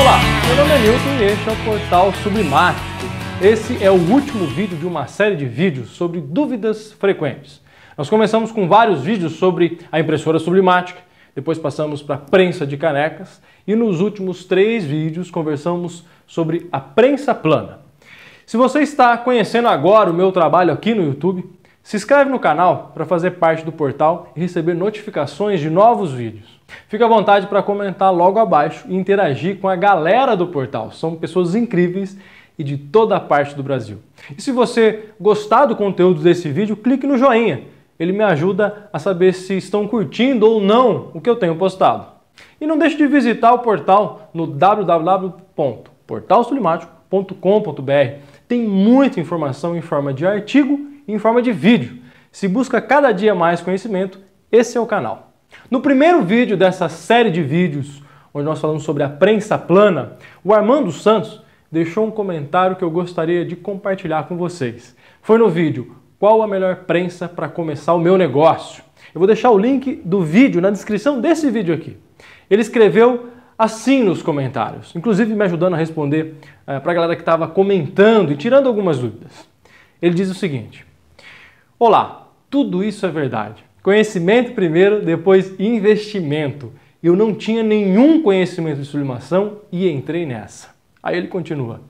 Olá, meu nome é Newton e este é o portal Sublimático. Esse é o último vídeo de uma série de vídeos sobre dúvidas frequentes. Nós começamos com vários vídeos sobre a impressora sublimática, depois passamos para a prensa de canecas e nos últimos três vídeos conversamos sobre a prensa plana. Se você está conhecendo agora o meu trabalho aqui no YouTube, se inscreve no canal para fazer parte do portal e receber notificações de novos vídeos. Fica à vontade para comentar logo abaixo e interagir com a galera do portal. São pessoas incríveis e de toda a parte do Brasil. E se você gostar do conteúdo desse vídeo, clique no joinha. Ele me ajuda a saber se estão curtindo ou não o que eu tenho postado. E não deixe de visitar o portal no www.portalsulimático.com com.br Tem muita informação em forma de artigo e em forma de vídeo. Se busca cada dia mais conhecimento, esse é o canal. No primeiro vídeo dessa série de vídeos, onde nós falamos sobre a prensa plana, o Armando Santos deixou um comentário que eu gostaria de compartilhar com vocês. Foi no vídeo Qual a melhor prensa para começar o meu negócio? Eu vou deixar o link do vídeo na descrição desse vídeo aqui. Ele escreveu assim nos comentários, inclusive me ajudando a responder eh, para a galera que estava comentando e tirando algumas dúvidas. Ele diz o seguinte: Olá, tudo isso é verdade. Conhecimento primeiro, depois investimento. Eu não tinha nenhum conhecimento de sublimação e entrei nessa. Aí ele continua.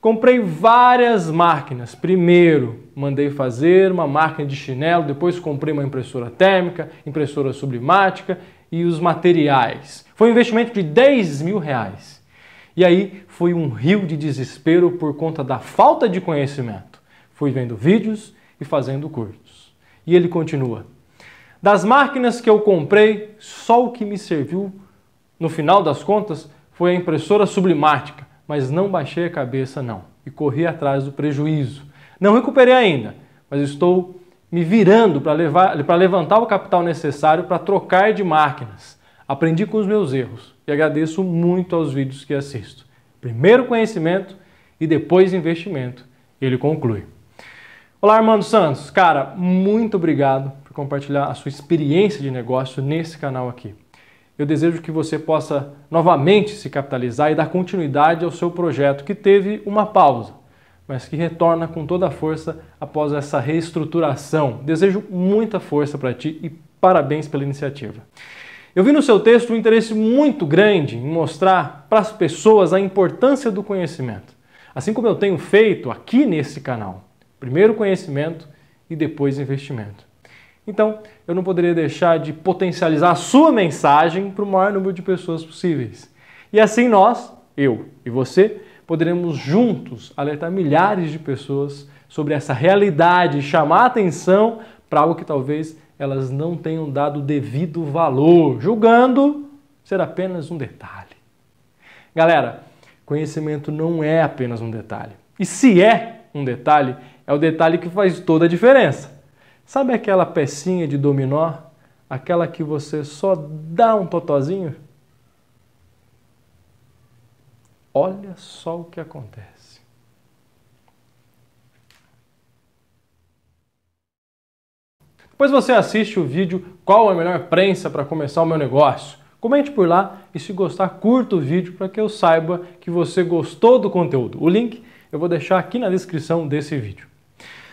Comprei várias máquinas. Primeiro, mandei fazer uma máquina de chinelo, depois comprei uma impressora térmica, impressora sublimática e os materiais. Foi um investimento de 10 mil reais. E aí foi um rio de desespero por conta da falta de conhecimento. Fui vendo vídeos e fazendo cursos. E ele continua: Das máquinas que eu comprei, só o que me serviu, no final das contas, foi a impressora sublimática, mas não baixei a cabeça, não, e corri atrás do prejuízo. Não recuperei ainda, mas estou me virando para levantar o capital necessário para trocar de máquinas. Aprendi com os meus erros e agradeço muito aos vídeos que assisto. Primeiro conhecimento e depois investimento. Ele conclui. Olá, Armando Santos. Cara, muito obrigado por compartilhar a sua experiência de negócio nesse canal aqui. Eu desejo que você possa novamente se capitalizar e dar continuidade ao seu projeto que teve uma pausa mas que retorna com toda a força após essa reestruturação. Desejo muita força para ti e parabéns pela iniciativa. Eu vi no seu texto um interesse muito grande em mostrar para as pessoas a importância do conhecimento, assim como eu tenho feito aqui nesse canal. Primeiro conhecimento e depois investimento. Então, eu não poderia deixar de potencializar a sua mensagem para o maior número de pessoas possíveis. E assim nós, eu e você, poderemos juntos alertar milhares de pessoas sobre essa realidade e chamar atenção para algo que talvez elas não tenham dado devido valor, julgando ser apenas um detalhe. Galera, conhecimento não é apenas um detalhe. E se é um detalhe, é o detalhe que faz toda a diferença. Sabe aquela pecinha de dominó? Aquela que você só dá um totozinho? Olha só o que acontece. Depois você assiste o vídeo Qual a melhor prensa para começar o meu negócio? Comente por lá e se gostar, curta o vídeo para que eu saiba que você gostou do conteúdo. O link eu vou deixar aqui na descrição desse vídeo.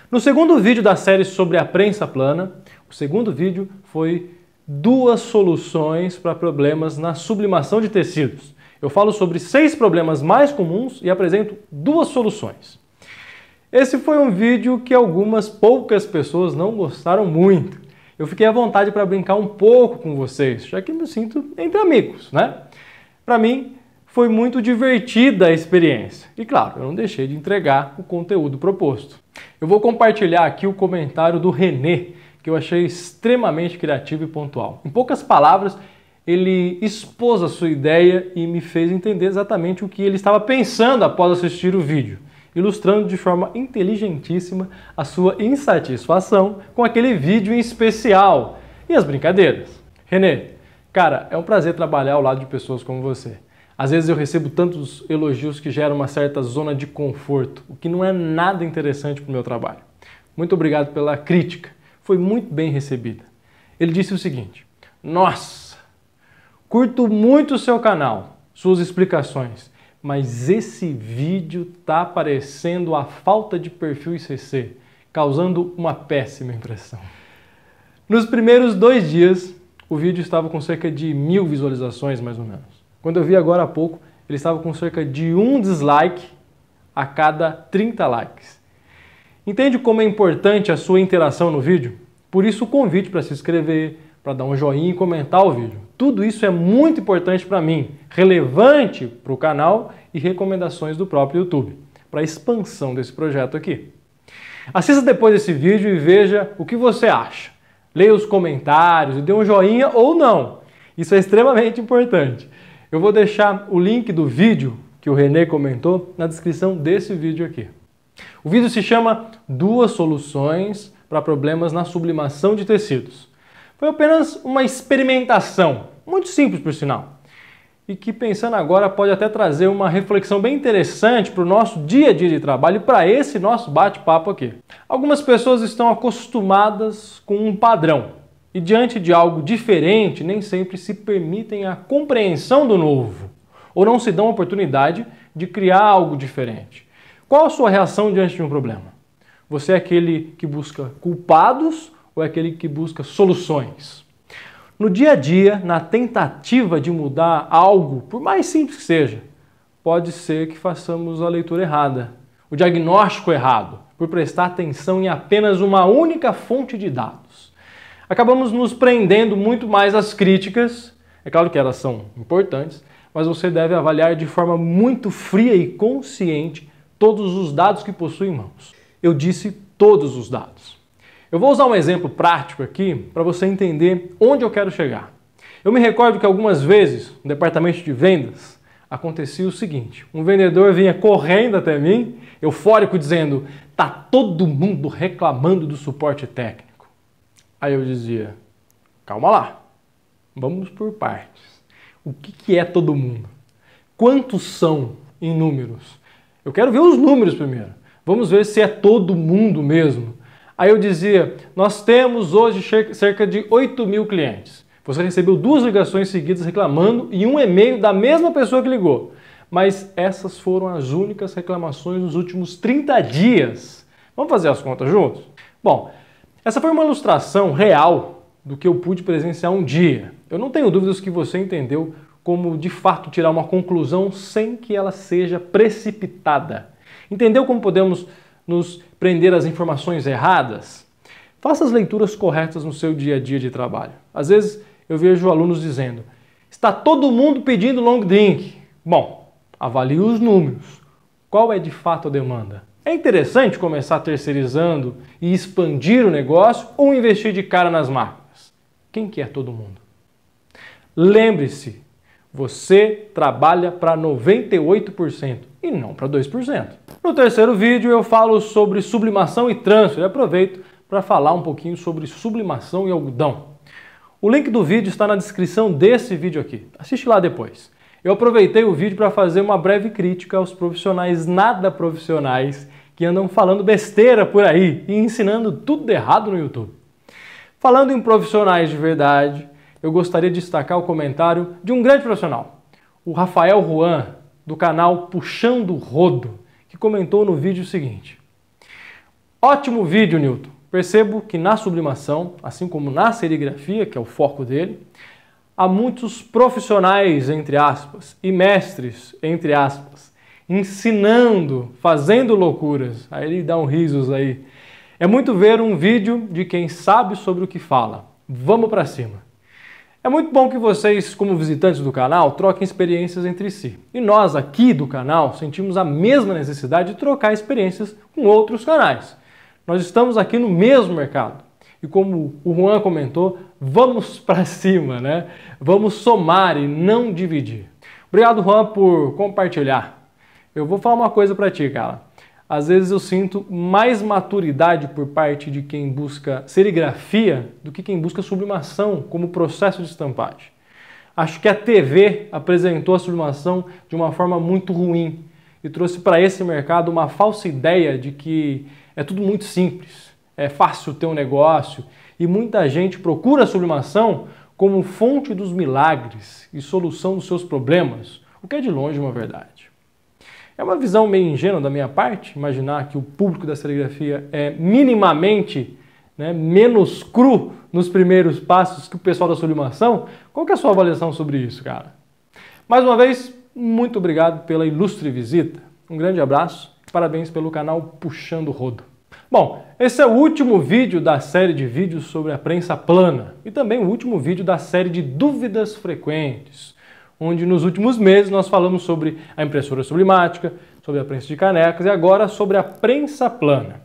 No segundo vídeo da série sobre a prensa plana, o segundo vídeo foi duas soluções para problemas na sublimação de tecidos. Eu falo sobre seis problemas mais comuns e apresento duas soluções. Esse foi um vídeo que algumas poucas pessoas não gostaram muito. Eu fiquei à vontade para brincar um pouco com vocês, já que me sinto entre amigos, né? Para mim, foi muito divertida a experiência. E claro, eu não deixei de entregar o conteúdo proposto. Eu vou compartilhar aqui o comentário do René, que eu achei extremamente criativo e pontual. Em poucas palavras, ele expôs a sua ideia e me fez entender exatamente o que ele estava pensando após assistir o vídeo, ilustrando de forma inteligentíssima a sua insatisfação com aquele vídeo em especial e as brincadeiras. René, cara, é um prazer trabalhar ao lado de pessoas como você. Às vezes eu recebo tantos elogios que geram uma certa zona de conforto, o que não é nada interessante para o meu trabalho. Muito obrigado pela crítica, foi muito bem recebida. Ele disse o seguinte: Nossa! Curto muito o seu canal, suas explicações, mas esse vídeo tá parecendo a falta de perfil ICC, causando uma péssima impressão. Nos primeiros dois dias, o vídeo estava com cerca de mil visualizações, mais ou menos. Quando eu vi agora há pouco, ele estava com cerca de um dislike a cada 30 likes. Entende como é importante a sua interação no vídeo? Por isso o convite para se inscrever, para dar um joinha e comentar o vídeo. Tudo isso é muito importante para mim, relevante para o canal e recomendações do próprio YouTube, para a expansão desse projeto aqui. Assista depois esse vídeo e veja o que você acha. Leia os comentários e dê um joinha ou não. Isso é extremamente importante. Eu vou deixar o link do vídeo que o René comentou na descrição desse vídeo aqui. O vídeo se chama Duas Soluções para Problemas na Sublimação de Tecidos. Foi apenas uma experimentação, muito simples por sinal, e que pensando agora pode até trazer uma reflexão bem interessante para o nosso dia a dia de trabalho e para esse nosso bate-papo aqui. Algumas pessoas estão acostumadas com um padrão e diante de algo diferente nem sempre se permitem a compreensão do novo ou não se dão a oportunidade de criar algo diferente. Qual a sua reação diante de um problema? Você é aquele que busca culpados ou é aquele que busca soluções? No dia a dia, na tentativa de mudar algo, por mais simples que seja, pode ser que façamos a leitura errada, o diagnóstico errado, por prestar atenção em apenas uma única fonte de dados. Acabamos nos prendendo muito mais às críticas, é claro que elas são importantes, mas você deve avaliar de forma muito fria e consciente todos os dados que possui em mãos. Eu disse todos os dados. Eu vou usar um exemplo prático aqui para você entender onde eu quero chegar. Eu me recordo que algumas vezes no departamento de vendas acontecia o seguinte: um vendedor vinha correndo até mim, eufórico, dizendo: "Tá todo mundo reclamando do suporte técnico". Aí eu dizia: "Calma lá, vamos por partes. O que, que é todo mundo? Quantos são em números? Eu quero ver os números primeiro. Vamos ver se é todo mundo mesmo." Aí eu dizia, nós temos hoje cerca de 8 mil clientes. Você recebeu duas ligações seguidas reclamando e um e-mail da mesma pessoa que ligou. Mas essas foram as únicas reclamações nos últimos 30 dias. Vamos fazer as contas juntos? Bom, essa foi uma ilustração real do que eu pude presenciar um dia. Eu não tenho dúvidas que você entendeu como de fato tirar uma conclusão sem que ela seja precipitada. Entendeu como podemos nos prender às informações erradas? Faça as leituras corretas no seu dia a dia de trabalho. Às vezes eu vejo alunos dizendo: está todo mundo pedindo long drink. Bom, avalie os números. Qual é de fato a demanda? É interessante começar terceirizando e expandir o negócio ou investir de cara nas máquinas? Quem quer todo mundo? Lembre-se, você trabalha para 98% e não para 2%. No terceiro vídeo eu falo sobre sublimação e trânsito e aproveito para falar um pouquinho sobre sublimação e algodão. O link do vídeo está na descrição desse vídeo aqui. Assiste lá depois. Eu aproveitei o vídeo para fazer uma breve crítica aos profissionais nada profissionais que andam falando besteira por aí e ensinando tudo errado no YouTube. Falando em profissionais de verdade, eu gostaria de destacar o comentário de um grande profissional, o Rafael Juan, do canal Puxando Rodo, que comentou no vídeo seguinte: Ótimo vídeo, Newton. Percebo que na sublimação, assim como na serigrafia, que é o foco dele, há muitos profissionais, entre aspas, e mestres, entre aspas, ensinando, fazendo loucuras. Aí ele dá um risos aí. É muito ver um vídeo de quem sabe sobre o que fala. Vamos para cima. É muito bom que vocês, como visitantes do canal, troquem experiências entre si. E nós aqui do canal sentimos a mesma necessidade de trocar experiências com outros canais. Nós estamos aqui no mesmo mercado. E como o Juan comentou, vamos para cima, né? Vamos somar e não dividir. Obrigado, Juan, por compartilhar. Eu vou falar uma coisa para ti, cara às vezes eu sinto mais maturidade por parte de quem busca serigrafia do que quem busca sublimação como processo de estampagem. Acho que a TV apresentou a sublimação de uma forma muito ruim e trouxe para esse mercado uma falsa ideia de que é tudo muito simples, é fácil ter um negócio e muita gente procura a sublimação como fonte dos milagres e solução dos seus problemas, o que é de longe uma verdade. É uma visão meio ingênua da minha parte imaginar que o público da serigrafia é minimamente né, menos cru nos primeiros passos que o pessoal da sublimação. Qual que é a sua avaliação sobre isso, cara? Mais uma vez, muito obrigado pela ilustre visita. Um grande abraço, parabéns pelo canal Puxando Rodo. Bom, esse é o último vídeo da série de vídeos sobre a prensa plana e também o último vídeo da série de dúvidas frequentes onde nos últimos meses nós falamos sobre a impressora sublimática, sobre a prensa de canecas e agora sobre a prensa plana.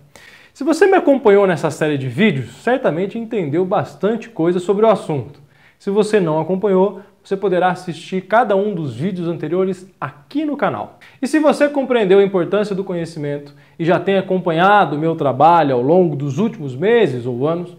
Se você me acompanhou nessa série de vídeos, certamente entendeu bastante coisa sobre o assunto. Se você não acompanhou, você poderá assistir cada um dos vídeos anteriores aqui no canal. E se você compreendeu a importância do conhecimento e já tem acompanhado o meu trabalho ao longo dos últimos meses ou anos,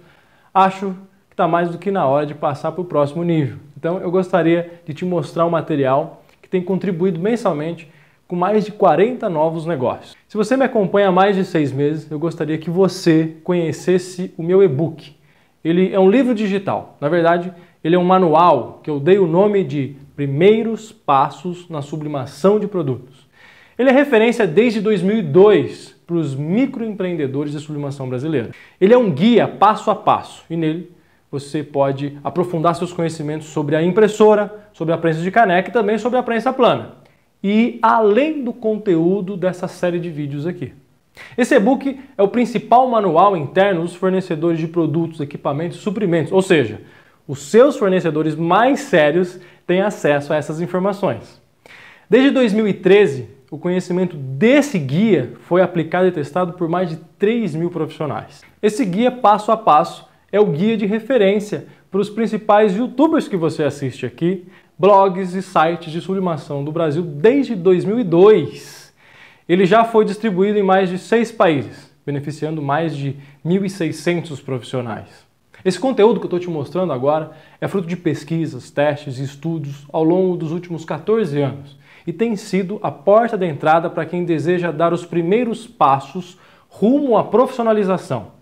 acho que está mais do que na hora de passar para o próximo nível então eu gostaria de te mostrar um material que tem contribuído mensalmente com mais de 40 novos negócios. Se você me acompanha há mais de seis meses, eu gostaria que você conhecesse o meu e-book. Ele é um livro digital. Na verdade, ele é um manual que eu dei o nome de Primeiros Passos na Sublimação de Produtos. Ele é referência desde 2002 para os microempreendedores de sublimação brasileira. Ele é um guia passo a passo e nele você pode aprofundar seus conhecimentos sobre a impressora, sobre a prensa de caneca e também sobre a prensa plana. E além do conteúdo dessa série de vídeos aqui. Esse e-book é o principal manual interno dos fornecedores de produtos, equipamentos e suprimentos, ou seja, os seus fornecedores mais sérios têm acesso a essas informações. Desde 2013, o conhecimento desse guia foi aplicado e testado por mais de 3 mil profissionais. Esse guia, passo a passo, é o guia de referência para os principais youtubers que você assiste aqui, blogs e sites de sublimação do Brasil desde 2002. Ele já foi distribuído em mais de seis países, beneficiando mais de 1.600 profissionais. Esse conteúdo que eu estou te mostrando agora é fruto de pesquisas, testes e estudos ao longo dos últimos 14 anos e tem sido a porta de entrada para quem deseja dar os primeiros passos rumo à profissionalização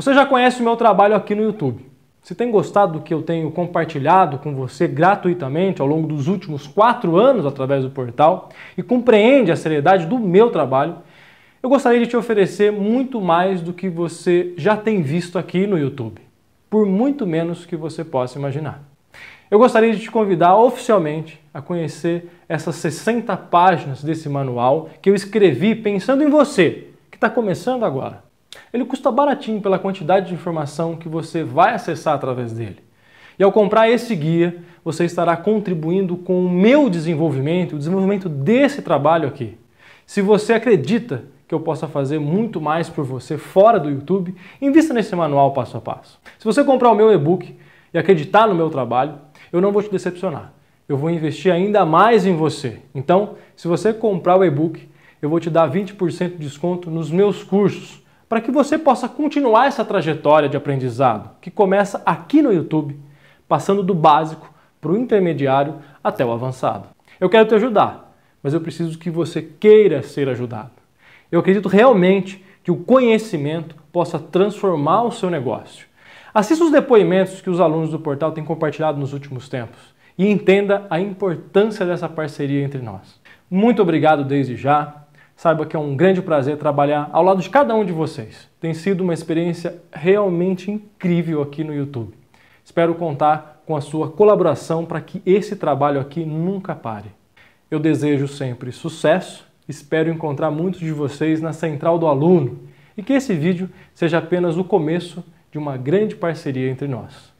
você já conhece o meu trabalho aqui no YouTube. Se tem gostado do que eu tenho compartilhado com você gratuitamente ao longo dos últimos quatro anos através do portal e compreende a seriedade do meu trabalho, eu gostaria de te oferecer muito mais do que você já tem visto aqui no YouTube, por muito menos que você possa imaginar. Eu gostaria de te convidar oficialmente a conhecer essas 60 páginas desse manual que eu escrevi pensando em você, que está começando agora. Ele custa baratinho pela quantidade de informação que você vai acessar através dele. E ao comprar esse guia, você estará contribuindo com o meu desenvolvimento, o desenvolvimento desse trabalho aqui. Se você acredita que eu possa fazer muito mais por você fora do YouTube, invista nesse manual passo a passo. Se você comprar o meu e-book e acreditar no meu trabalho, eu não vou te decepcionar. Eu vou investir ainda mais em você. Então, se você comprar o e-book, eu vou te dar 20% de desconto nos meus cursos para que você possa continuar essa trajetória de aprendizado que começa aqui no YouTube, passando do básico para o intermediário até o avançado. Eu quero te ajudar, mas eu preciso que você queira ser ajudado. Eu acredito realmente que o conhecimento possa transformar o seu negócio. Assista os depoimentos que os alunos do portal têm compartilhado nos últimos tempos e entenda a importância dessa parceria entre nós. Muito obrigado desde já Saiba que é um grande prazer trabalhar ao lado de cada um de vocês. Tem sido uma experiência realmente incrível aqui no YouTube. Espero contar com a sua colaboração para que esse trabalho aqui nunca pare. Eu desejo sempre sucesso, espero encontrar muitos de vocês na Central do Aluno e que esse vídeo seja apenas o começo de uma grande parceria entre nós.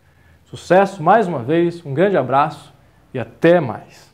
Sucesso mais uma vez, um grande abraço e até mais!